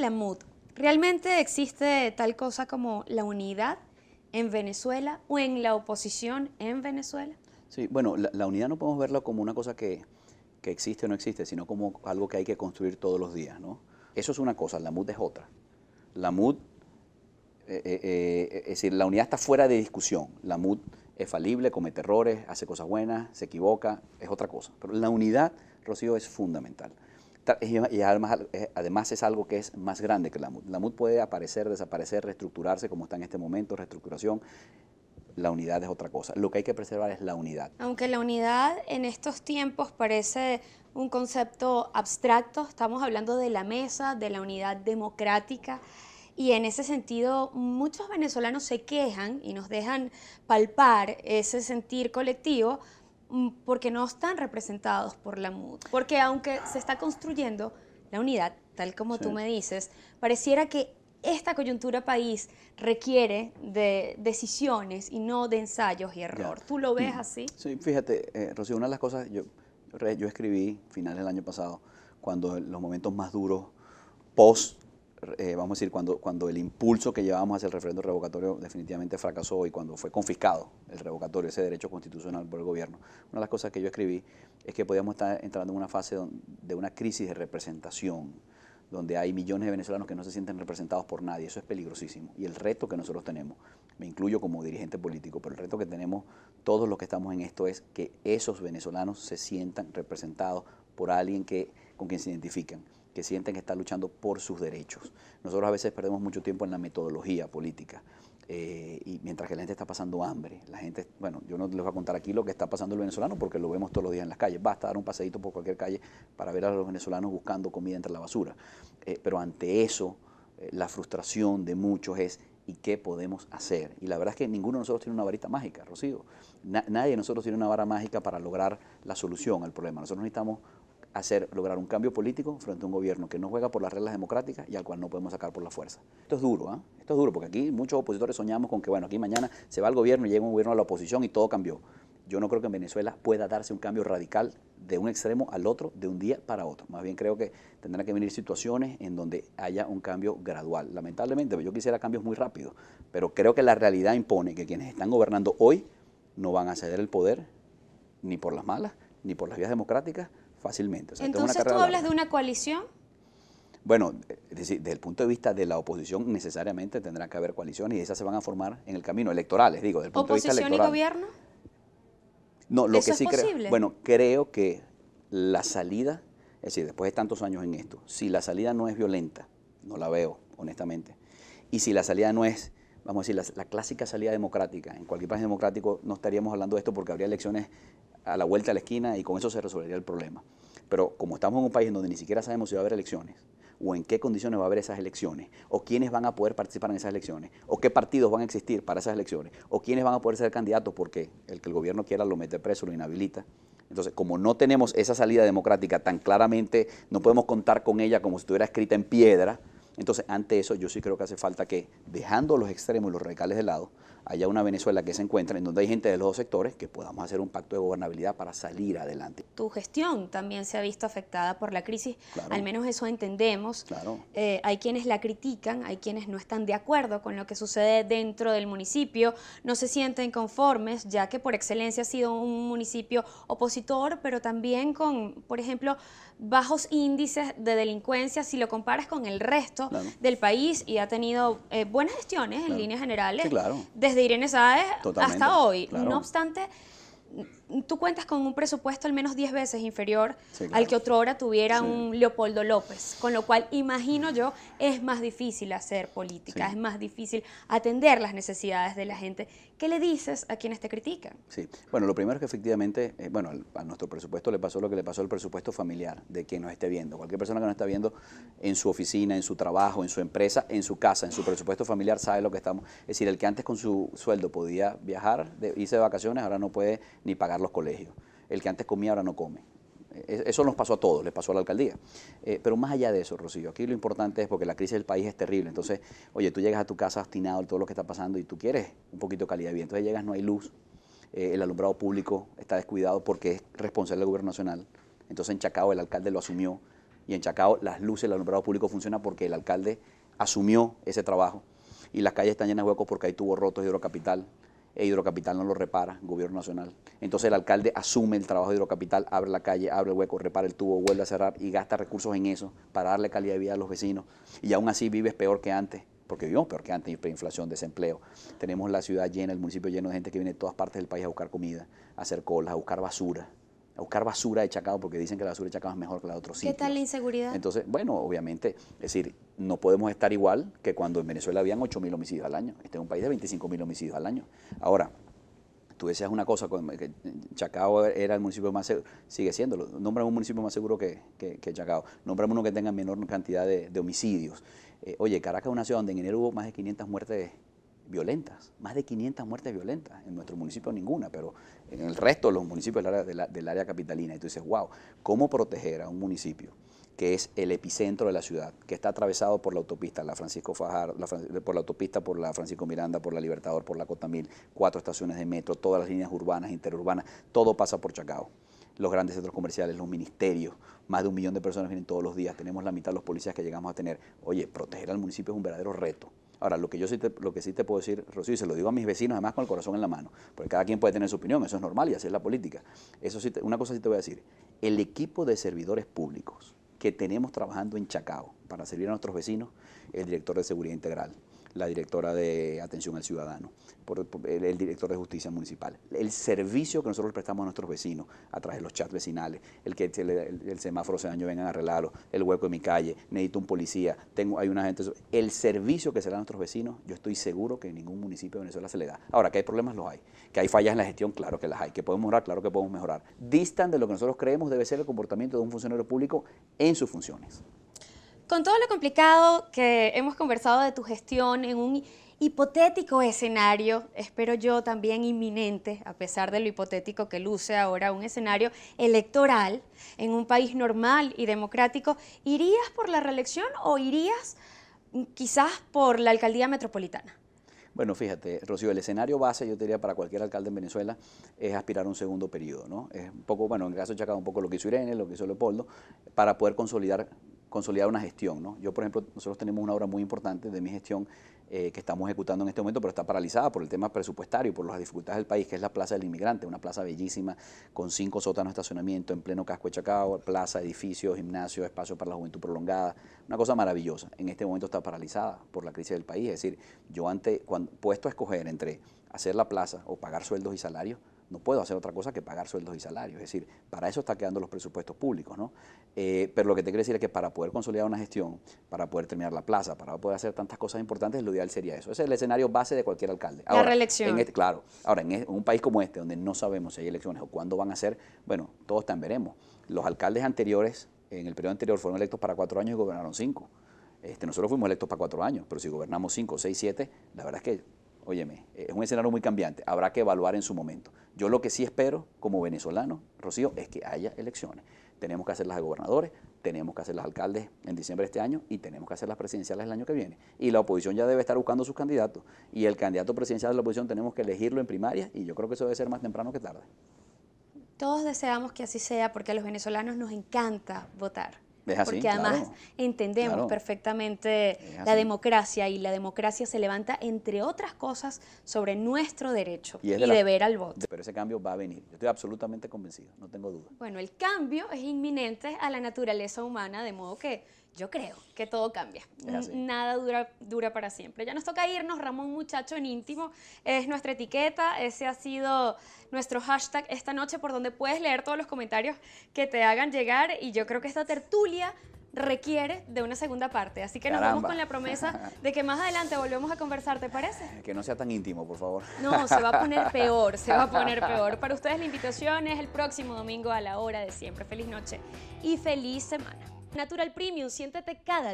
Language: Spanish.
la MUD, ¿realmente existe tal cosa como la unidad en Venezuela o en la oposición en Venezuela? Sí, bueno, la, unidad no podemos verla como una cosa que, existe o no existe, sino como algo que hay que construir todos los días, ¿no? Eso es una cosa, la MUD es otra. La MUD, eh, eh, eh, es decir, la unidad está fuera de discusión. La MUD es falible, comete errores, hace cosas buenas, se equivoca, es otra cosa. Pero la unidad, Rocío, es fundamental y además, eh, además, es algo que es más grande que la MUD. La MUD puede aparecer, desaparecer, reestructurarse como está en este momento, reestructuración. La unidad es otra cosa. Lo que hay que preservar es la unidad. Aunque la unidad en estos tiempos parece un concepto abstracto, estamos hablando de la mesa, de la unidad democrática. Y en ese sentido, muchos venezolanos se quejan y nos dejan palpar ese sentir colectivo Mm, porque no están representados por la MUD. Porque aunque se está construyendo la unidad, tal como tú me dices, pareciera que esta coyuntura país requiere de decisiones y no de ensayos y error. ¿Tú lo ves mm. así? Sí, fíjate, eh, Rocío, una de las cosas, yo, yo escribí finales del año pasado, cuando los momentos más duros post eh, vamos a decir, cuando, cuando el impulso que llevábamos hacia el referendo revocatorio definitivamente fracasó y cuando fue confiscado el revocatorio, ese derecho constitucional por el gobierno, una de las cosas que yo escribí es que podíamos estar entrando en una fase de una crisis de representación, donde hay millones de venezolanos que no se sienten representados por nadie. Eso es peligrosísimo. Y el reto que nosotros tenemos, me incluyo como dirigente político, pero el reto que tenemos todos los que estamos en esto es que esos venezolanos se sientan representados por alguien que, con quien se identifican sienten que están luchando por sus derechos. Nosotros a veces perdemos mucho tiempo en la metodología política. Eh, y mientras que la gente está pasando hambre, la gente, bueno, yo no les voy a contar aquí lo que está pasando el venezolano porque lo vemos todos los días en las calles, basta dar un paseíto por cualquier calle para ver a los venezolanos buscando comida entre la basura. Eh, pero ante eso, eh, la frustración de muchos es, ¿y qué podemos hacer? Y la verdad es que ninguno de nosotros tiene una varita mágica, Rocío. nadie de nosotros tiene una vara mágica para lograr la solución al problema. Nosotros necesitamos hacer, lograr un cambio político frente a un gobierno que no juega por las reglas democráticas y al cual no podemos sacar por la fuerza. Esto es duro, ¿eh? esto es duro, porque aquí muchos opositores soñamos con que, bueno, aquí mañana se va el gobierno y llega un gobierno a la oposición y todo cambió. Yo no creo que en Venezuela pueda darse un cambio radical de un extremo al otro, de un día para otro. Más bien creo que tendrán que venir situaciones en donde haya un cambio gradual. Lamentablemente, pues yo quisiera cambios muy rápidos, pero creo que la realidad impone que quienes están gobernando hoy no van a ceder el poder, ni por las malas, ni por las vías democráticas, fácilmente. Entonces tú hablas de una coalición. Bueno, desde el punto de vista de la oposición necesariamente tendrá que haber coaliciones y esas se van a formar en el camino electorales, digo, desde punto de vista electoral. ¿Oposición y gobierno? No, lo que sí creo, bueno, creo que la salida, es decir, después de tantos años en esto, si la salida no es violenta, no la veo, honestamente, y si la salida no es vamos a decir, la, clásica salida democrática. En cualquier país democrático no estaríamos hablando de esto porque habría elecciones a la vuelta a la esquina y con eso se resolvería el problema. Pero como estamos en un país en donde ni siquiera sabemos si va a haber elecciones, o en qué condiciones va a haber esas elecciones, o quiénes van a poder participar en esas elecciones, o qué partidos van a existir para esas elecciones, o quiénes van a poder ser candidatos porque el que el gobierno quiera lo mete preso, lo inhabilita. Entonces, como no tenemos esa salida democrática tan claramente, no podemos contar con ella como si estuviera escrita en piedra, entonces, ante eso, yo sí creo que hace falta que, dejando los extremos y los radicales de lado, haya una Venezuela que se encuentre en donde hay gente de los dos sectores que podamos hacer un pacto de gobernabilidad para salir adelante. Tu gestión también se ha visto afectada por la crisis, al menos eso entendemos. Claro. Eh, hay quienes la critican, hay quienes no están de acuerdo con lo que sucede dentro del municipio, no se sienten conformes, ya que por excelencia ha sido un municipio opositor, pero también con, por ejemplo, bajos índices de delincuencia si lo comparas con el resto del país y ha tenido eh, buenas gestiones en líneas generales desde Irene Sáez hasta hoy. No obstante, tú cuentas con un presupuesto al menos 10 veces inferior al que otro hora tuviera un Leopoldo López, con lo cual imagino mm. yo es más difícil hacer política, es más difícil atender las necesidades de la gente. ¿Qué le dices a quienes te critican? Sí, bueno, lo primero es que efectivamente, eh, bueno, a nuestro presupuesto le pasó lo que le pasó al presupuesto familiar de quien nos esté viendo. Cualquier persona que nos está viendo en su oficina, en su trabajo, en su empresa, en su casa, en su presupuesto familiar, sabe lo que estamos. Es decir, el que antes con su sueldo podía viajar, hice de vacaciones, ahora no puede ni pagar los colegios. El que antes comía ahora no come. E-, e-, eso nos pasó a todos, le pasó a la alcaldía. Eh, pero más allá de eso, Rocío, aquí lo importante es porque la crisis del país es terrible. Entonces, oye, tú llegas a tu casa obstinado de todo lo que está pasando y tú quieres un poquito de calidad de vida. Entonces llegas, no hay luz, eh, el alumbrado público está descuidado porque es responsable del gobierno nacional. Entonces en Chacao el alcalde lo asumió y en Chacao las luces el alumbrado público funciona porque el alcalde asumió ese trabajo y las calles están llenas de huecos porque hay tubos rotos de hidrocapital e Hidrocapital no lo repara, gobierno nacional. Entonces el alcalde asume el trabajo de Hidrocapital, abre la calle, abre el hueco, repara el tubo, vuelve a cerrar y gasta recursos en eso para darle calidad de vida a los vecinos. Y aún así vives peor que antes, porque vivimos peor que antes, inflación, desempleo. Tenemos la ciudad llena, el municipio lleno de gente que viene de todas partes del país a buscar comida, a hacer colas, a buscar basura buscar basura de Chacao porque dicen que la basura de Chacao es mejor que la de otros sitios. ¿Qué tal la inseguridad? Entonces, bueno, obviamente, es decir, no podemos estar igual que cuando en Venezuela habían 8.000 homicidios al año. Este es un país de 25.000 homicidios al año. Ahora, tú decías una cosa, que Chacao era el municipio más seguro, sigue siéndolo, Nombra un municipio más seguro que, Chacao, nombramos uno que tenga menor cantidad de, homicidios. Eh, oye, Caracas es una ciudad donde en enero hubo más de 500 muertes violentas, más de 500 muertes violentas, en nuestro municipio ninguna, pero en el resto de los municipios del área, capitalina. Y tú dices, wow, ¿cómo proteger a un municipio? que es el epicentro de la ciudad, que está atravesado por la autopista, la Francisco Fajardo, por la autopista, por la Francisco Miranda, por la Libertador, por la Cota Mil, cuatro estaciones de metro, todas las líneas urbanas, interurbanas, todo pasa por Chacao. Los grandes centros comerciales, los ministerios, más de un millón de personas vienen todos los días, tenemos la mitad de los policías que llegamos a tener. Oye, proteger al municipio es un verdadero reto. Ahora, lo que yo sí te, lo que sí te puedo decir, Rocío, y se lo digo a mis vecinos, además con el corazón en la mano, porque cada quien puede tener su opinión, eso es normal y así es la política. Eso sí una cosa sí te voy a decir, el equipo de servidores públicos que tenemos trabajando en Chacao para servir a nuestros vecinos, el director de seguridad integral, la directora de atención al ciudadano, por, el, director de justicia municipal. El servicio que nosotros prestamos a nuestros vecinos a través de los chats vecinales, el que el, semáforo se daño vengan a arreglarlo, el hueco de mi calle, necesito un policía, tengo, hay una gente. El servicio que se da a nuestros vecinos, yo estoy seguro que en ningún municipio de Venezuela se le da. Ahora, que hay problemas, los hay. Que hay fallas en la gestión, claro que las hay. Que podemos mejorar, claro que podemos mejorar. Distan de lo que nosotros creemos debe ser el comportamiento de un funcionario público en sus funciones. Con todo lo complicado que hemos conversado de tu gestión en un hipotético escenario, espero yo también inminente, a pesar de lo hipotético que luce ahora un escenario electoral en un país normal y democrático, ¿irías por la reelección o irías mm, quizás por la alcaldía metropolitana? Bueno, fíjate, Rocío, el escenario base, yo diría, para cualquier alcalde en Venezuela es aspirar a un segundo periodo, ¿no? Es un poco, bueno, en el caso de un poco lo que hizo Irene, lo que hizo Leopoldo, para poder consolidar consolidar una gestión. ¿no? Yo, por ejemplo, nosotros tenemos una obra muy importante de mi gestión eh, que estamos ejecutando en este momento, pero está paralizada por el tema presupuestario, por las dificultades del país, que es la Plaza del Inmigrante, una plaza bellísima con cinco sótanos de estacionamiento en pleno casco de Chacao, plaza, edificios, gimnasio, espacio para la juventud prolongada, una cosa maravillosa. En este momento está paralizada por la crisis del país, es decir, yo antes, puesto a escoger entre hacer la plaza o pagar sueldos y salarios, no puedo hacer otra cosa que pagar sueldos y salarios. Es decir, para eso están quedando los presupuestos públicos, ¿no? Eh, pero lo que te quiero decir es que para poder consolidar una gestión, para poder terminar la plaza, para poder hacer tantas cosas importantes, lo ideal sería eso. Ese es el escenario base de cualquier alcalde. la reelección. Este, claro. Ahora, e, en, un país como este, donde no sabemos si hay elecciones o cuándo van a ser, bueno, todos también veremos. Los alcaldes anteriores, en el periodo anterior, fueron electos para cuatro años y gobernaron cinco. Este, nosotros fuimos electos para cuatro años, pero si gobernamos cinco, seis, siete, la verdad es que óyeme, es un escenario muy cambiante, habrá que evaluar en su momento. Yo lo que sí espero como venezolano, Rocío, es que haya elecciones. Tenemos que hacerlas de gobernadores, tenemos que hacer las alcaldes en diciembre de este año y tenemos que hacer las presidenciales el año que viene. Y la oposición ya debe estar buscando sus candidatos. Y el candidato presidencial de la oposición tenemos que elegirlo en primaria y yo creo que eso debe ser más temprano que tarde. Todos deseamos que así sea porque a los venezolanos nos encanta votar porque además entendemos perfectamente la democracia y la democracia se levanta, entre otras cosas, sobre nuestro derecho y, deber al voto. Pero ese cambio va a venir, yo estoy absolutamente convencido, no tengo duda. Bueno, el cambio es inminente a la naturaleza humana, de modo que yo creo que todo cambia. Nada dura, dura para siempre. Ya nos toca irnos, Ramón Muchacho en íntimo. Es nuestra etiqueta, ese ha sido nuestro hashtag esta noche por donde puedes leer todos los comentarios que te hagan llegar. Y yo creo que esta tertulia requiere de una segunda parte. Así que nos vamos con la promesa de que más adelante volvemos a conversar, ¿te parece? Que no sea tan íntimo, por favor. No, se va a poner peor, se va a poner peor. Para ustedes la invitación es el próximo domingo a la hora de siempre. Feliz noche y feliz semana. Natural Premium, siéntete cada